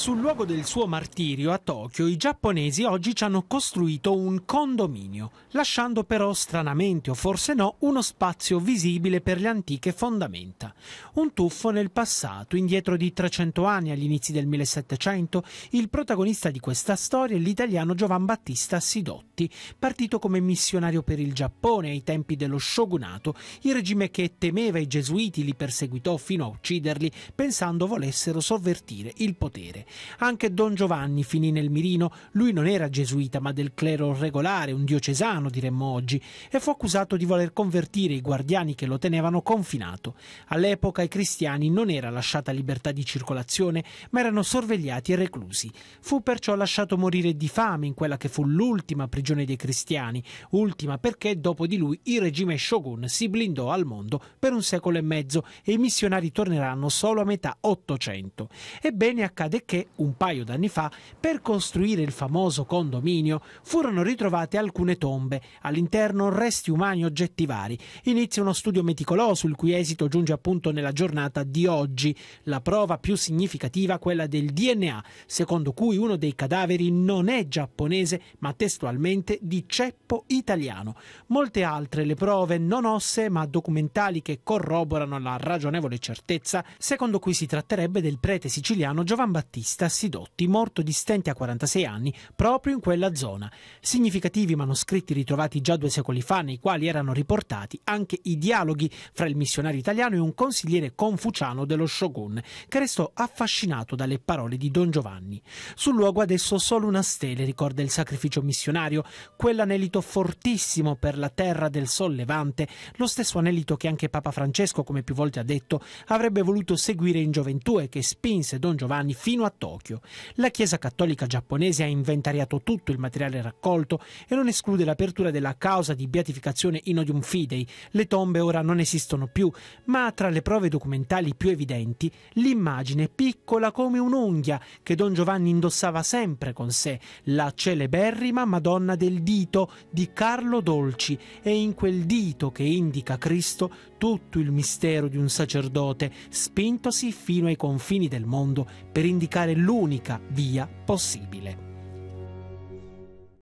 Sul luogo del suo martirio a Tokyo i giapponesi oggi ci hanno costruito un condominio, lasciando però stranamente o forse no uno spazio visibile per le antiche fondamenta. Un tuffo nel passato, indietro di 300 anni agli inizi del 1700, il protagonista di questa storia è l'italiano Giovan Battista Sidotto. Moriarty, partito come missionario per il Giappone ai tempi dello shogunato, il regime che temeva i gesuiti li perseguitò fino a ucciderli pensando volessero sovvertire il potere. Anche Don Giovanni finì nel mirino, lui non era gesuita ma del clero regolare, un diocesano diremmo oggi, e fu accusato di voler convertire i guardiani che lo tenevano confinato. All'epoca ai cristiani non era lasciata libertà di circolazione, ma erano sorvegliati e reclusi. Fu perciò lasciato morire di fame in quella che fu l'ultima prigione religione dei cristiani, ultima perché dopo di lui il regime shogun si blindò al mondo per un secolo e mezzo e i missionari torneranno solo a metà 800. Ebbene accade che, un paio d'anni fa, per costruire il famoso condominio, furono ritrovate alcune tombe, all'interno resti umani oggetti vari. Inizia uno studio meticoloso, il cui esito giunge appunto nella giornata di oggi. La prova più significativa, quella del DNA, secondo cui uno dei cadaveri non è giapponese, ma testualmente ambiente di ceppo italiano. Molte altre le prove non osse ma documentali che corroborano la ragionevole certezza secondo cui si tratterebbe del prete siciliano Giovan Battista Sidotti, morto di stenti a 46 anni proprio in quella zona. Significativi manoscritti ritrovati già due secoli fa nei quali erano riportati anche i dialoghi fra il missionario italiano e un consigliere confuciano dello shogun che restò affascinato dalle parole di Don Giovanni. Sul luogo adesso solo una stele ricorda il sacrificio missionario quell'anelito fortissimo per la terra del Sol Levante, lo stesso anelito che anche Papa Francesco, come più volte ha detto, avrebbe voluto seguire in gioventù e che spinse Don Giovanni fino a Tokyo. La Chiesa Cattolica giapponese ha inventariato tutto il materiale raccolto e non esclude l'apertura della causa di beatificazione in odium fidei. Le tombe ora non esistono più, ma tra le prove documentali più evidenti l'immagine piccola come un'unghia che Don Giovanni indossava sempre con sé, la celeberrima Madonna corna del dito di Carlo Dolci e in quel dito che indica Cristo tutto il mistero di un sacerdote spintosi fino ai confini del mondo per indicare l'unica via possibile.